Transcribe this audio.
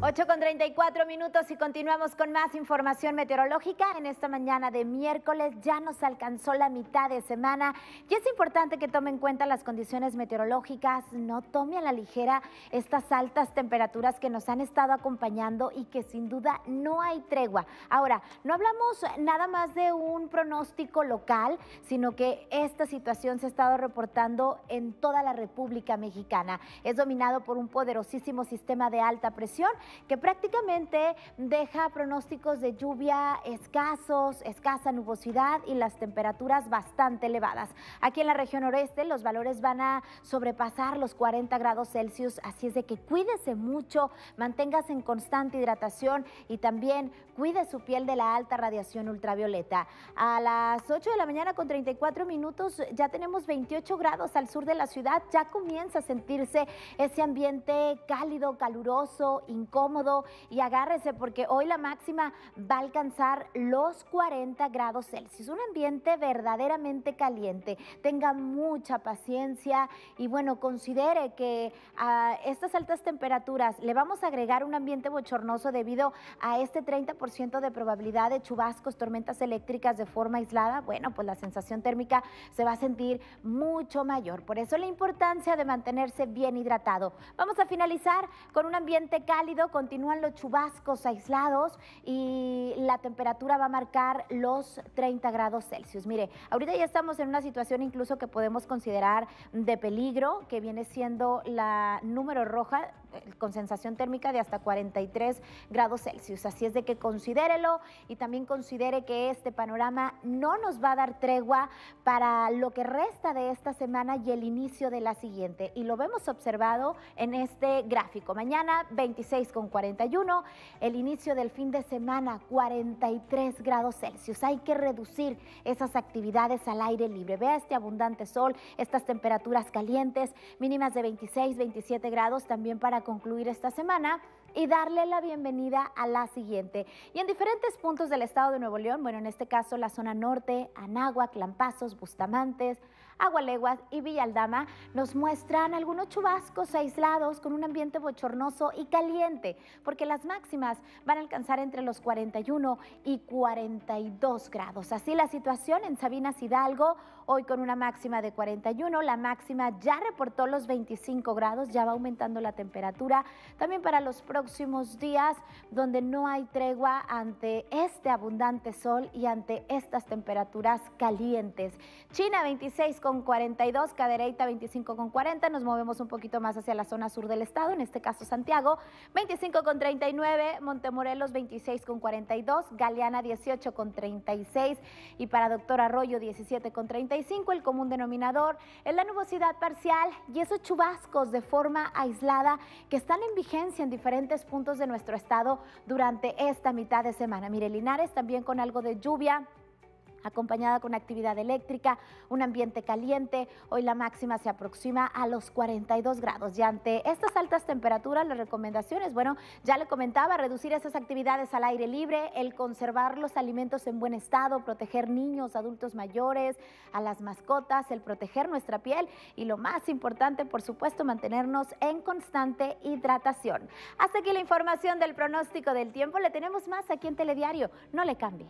8 con 34 minutos y continuamos con más información meteorológica. En esta mañana de miércoles ya nos alcanzó la mitad de semana y es importante que tome en cuenta las condiciones meteorológicas. No tome a la ligera estas altas temperaturas que nos han estado acompañando y que sin duda no hay tregua. Ahora, no hablamos nada más de un pronóstico local, sino que esta situación se ha estado reportando en toda la República Mexicana. Es dominado por un poderosísimo sistema de alta presión que prácticamente deja pronósticos de lluvia escasos, escasa nubosidad y las temperaturas bastante elevadas. Aquí en la región noreste los valores van a sobrepasar los 40 grados Celsius, así es de que cuídese mucho, manténgase en constante hidratación y también cuide su piel de la alta radiación ultravioleta. A las 8 de la mañana con 34 minutos ya tenemos 28 grados al sur de la ciudad, ya comienza a sentirse ese ambiente cálido, caluroso, incómodo cómodo y agárrese porque hoy la máxima va a alcanzar los 40 grados Celsius. Un ambiente verdaderamente caliente. Tenga mucha paciencia y bueno, considere que a estas altas temperaturas le vamos a agregar un ambiente bochornoso debido a este 30% de probabilidad de chubascos, tormentas eléctricas de forma aislada. Bueno, pues la sensación térmica se va a sentir mucho mayor. Por eso la importancia de mantenerse bien hidratado. Vamos a finalizar con un ambiente cálido continúan los chubascos aislados y la temperatura va a marcar los 30 grados Celsius. Mire, ahorita ya estamos en una situación incluso que podemos considerar de peligro, que viene siendo la número roja eh, con sensación térmica de hasta 43 grados Celsius. Así es de que considérelo y también considere que este panorama no nos va a dar tregua para lo que resta de esta semana y el inicio de la siguiente. Y lo vemos observado en este gráfico. Mañana 26 con 41, el inicio del fin de semana 43 grados Celsius. Hay que reducir esas actividades al aire libre. Vea este abundante sol, estas temperaturas calientes, mínimas de 26, 27 grados también para concluir esta semana y darle la bienvenida a la siguiente. Y en diferentes puntos del estado de Nuevo León, bueno, en este caso la zona norte, Anáhuac, Lampazos, Bustamantes, Agualeguas y Villaldama nos muestran algunos chubascos aislados con un ambiente bochornoso y caliente, porque las máximas van a alcanzar entre los 41 y 42 grados. Así la situación en Sabinas Hidalgo, hoy con una máxima de 41, la máxima ya reportó los 25 grados, ya va aumentando la temperatura. También para los próximos días, donde no hay tregua ante este abundante sol y ante estas temperaturas calientes. China 26 con 42, cadereita 25 con 40. Nos movemos un poquito más hacia la zona sur del estado, en este caso Santiago, 25 con 39, Montemorelos 26 con 42, Galeana 18 con 36 y para Doctor Arroyo 17 con 35. El común denominador es la nubosidad parcial y esos chubascos de forma aislada que están en vigencia en diferentes puntos de nuestro estado durante esta mitad de semana. Mire, Linares también con algo de lluvia acompañada con actividad eléctrica, un ambiente caliente. Hoy la máxima se aproxima a los 42 grados y ante estas altas temperaturas las recomendaciones, bueno, ya le comentaba, reducir esas actividades al aire libre, el conservar los alimentos en buen estado, proteger niños, adultos mayores, a las mascotas, el proteger nuestra piel y lo más importante, por supuesto, mantenernos en constante hidratación. Hasta aquí la información del pronóstico del tiempo, le tenemos más aquí en Telediario, no le cambie.